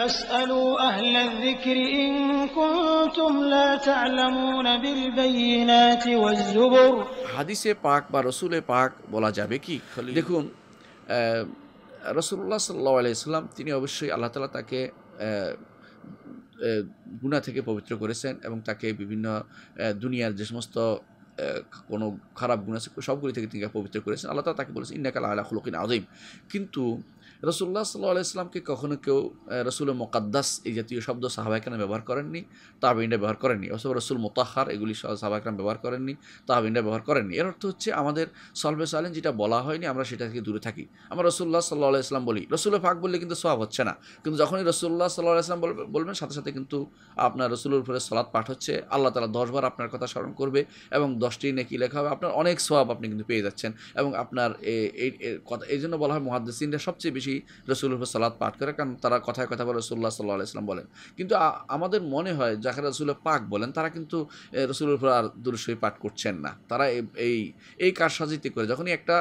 হাদিসে পাক বা রসুলে পাক বলা যাবে কি দেখুন রসুল্লাহ সাল্লাহাম তিনি অবশ্যই আল্লাহ তালা তাকে গুণা থেকে পবিত্র করেছেন এবং তাকে বিভিন্ন দুনিয়ার যে সমস্ত কোনো খারাপ গুণ আছে সবগুলি থেকে তিনি পবিত্র করেছেন আল্লাহ তালা তাকে বলেছেন ইন্নাকাল আল্লাহ খুলকিন আদিম কিন্তু রসুল্লাহ সাল্লাহ ইসলামকে কখনো কেউ রসুল মোকাদ্দাস এই জাতীয় শব্দ সাহাবাহাম ব্যবহার করেননি তাহবিনটা ব্যবহার করেননি অথবা রসুল মোতাহার এগুলি সাহাবাহাম ব্যবহার করেননি তাহবিনটা ব্যবহার করেননি এর অর্থ হচ্ছে আমাদের সলভে সালেন যেটা বলা হয়নি আমরা সেটা থেকে দূরে থাকি আমরা রসুল্লাহ সাল্লাহ ইসলাম বলি রসুল ফাঁক বললে কিন্তু সব হচ্ছে না কিন্তু যখনই রসুল্লাহ সাল্লাহ ইসলাম বলবেন সাথে সাথে কিন্তু আপনার রসুলের উপরে সলাদ পাঠ হচ্ছে আল্লাহ তালা দশবার আপনার কথা স্মরণ করবে এবং দশটি নেকি লেখা হবে আপনার অনেক সব আপনি কিন্তু পেয়ে যাচ্ছেন এবং আপনার এই কথা এই জন্য বলা হয় মহাদ্দিনটা সবচেয়ে বেশি বেশি রসুল সালাদ পাঠ করে কারণ তারা কথায় কথা বলে রসুল্লাহ সাল্লাহ ইসলাম বলেন কিন্তু আমাদের মনে হয় যাকে রসুল পাক বলেন তারা কিন্তু রসুল আর দুরুসই পাঠ করছেন না তারা এই এই কারসাজিতে করে যখনই একটা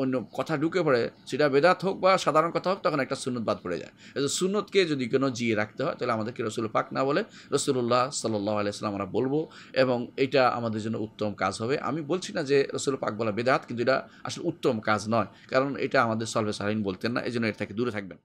অন্য কথা ঢুকে পড়ে সেটা বেদাত হোক বা সাধারণ কথা হোক তখন একটা সুনত বাদ পড়ে যায় সুনতকে যদি কোনো জিয়ে রাখতে হয় তাহলে আমাদেরকে রসুল পাক না বলে রসুল্লাহ সাল্লাহ আলাইসালাম আমরা বলবো এবং এটা আমাদের জন্য উত্তম কাজ হবে আমি বলছি না যে রসুল পাক বলা বেদাত কিন্তু এটা আসলে উত্তম কাজ নয় কারণ এটা আমাদের সলভে বলতেন না এই জন্য এর থেকে দূরে থাকবেন